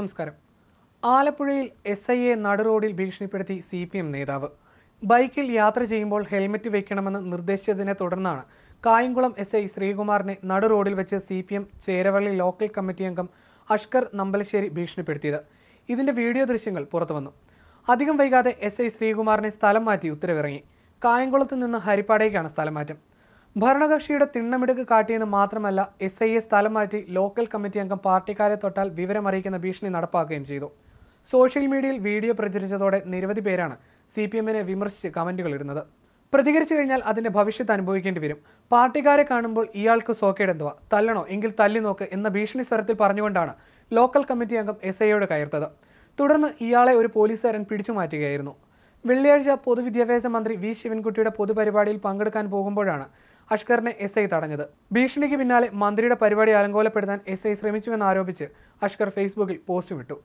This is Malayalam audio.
നമസ്കാരം ആലപ്പുഴയിൽ എസ് എ നടുറോഡിൽ ഭീഷണിപ്പെടുത്തി സി പി എം നേതാവ് ബൈക്കിൽ യാത്ര ചെയ്യുമ്പോൾ ഹെൽമറ്റ് വയ്ക്കണമെന്ന് നിർദ്ദേശിച്ചതിനെ തുടർന്നാണ് കായംകുളം എസ് ഐ ശ്രീകുമാറിനെ നടുറോഡിൽ വെച്ച് C P M Cheravally local committee അംഗം അഷ്കർ നമ്പലശ്ശേരി ഭീഷണിപ്പെടുത്തിയത് ഇതിന്റെ വീഡിയോ ദൃശ്യങ്ങൾ പുറത്തുവന്നു അധികം വൈകാതെ എസ് ഐ ശ്രീകുമാറിനെ സ്ഥലം മാറ്റി ഉത്തരവിറങ്ങി കായംകുളത്ത് നിന്ന് ഹരിപ്പാടേക്കാണ് സ്ഥലം മാറ്റം ഭരണകക്ഷിയുടെ തിണ്ണമിടുക്ക് കാട്ടിയെന്ന് മാത്രമല്ല എസ് എ സ്ഥലം മാറ്റി ലോക്കൽ കമ്മിറ്റി അംഗം പാർട്ടിക്കാരെ തൊട്ടാൽ വിവരമറിയിക്കുന്ന ഭീഷണി നടപ്പാക്കുകയും ചെയ്തു സോഷ്യൽ മീഡിയയിൽ വീഡിയോ പ്രചരിച്ചതോടെ നിരവധി പേരാണ് സി പി എമ്മിനെ വിമർശിച്ച് കമന്റുകൾ ഇടുന്നത് പ്രതികരിച്ചു കഴിഞ്ഞാൽ അതിന്റെ ഭവിഷ്യത്ത് അനുഭവിക്കേണ്ടി വരും പാർട്ടിക്കാരെ കാണുമ്പോൾ ഇയാൾക്ക് സോക്കേടെന്തുവ തല്ലണോ എങ്കിൽ തല്ലി നോക്ക് എന്ന ഭീഷണി സ്വരത്തിൽ പറഞ്ഞുകൊണ്ടാണ് ലോക്കൽ കമ്മിറ്റി അംഗം എസ് ഐയോട് കയർത്തത് തുടർന്ന് ഇയാളെ ഒരു പോലീസുകാരൻ പിടിച്ചു മാറ്റുകയായിരുന്നു വെള്ളിയാഴ്ച പൊതുവിദ്യാഭ്യാസ മന്ത്രി വി ശിവൻകുട്ടിയുടെ പൊതുപരിപാടിയിൽ പങ്കെടുക്കാൻ പോകുമ്പോഴാണ് അഷ്കറിനെ എസ് ഐ തടഞ്ഞത് ഭീഷണിക്ക് പിന്നാലെ മന്ത്രിയുടെ പരിപാടി അലങ്കോലപ്പെടുത്താൻ എസ് ഐ ശ്രമിച്ചുവെന്നാരോപിച്ച് അഷ്കർ ഫേസ്ബുക്കിൽ പോസ്റ്റ് വിട്ടു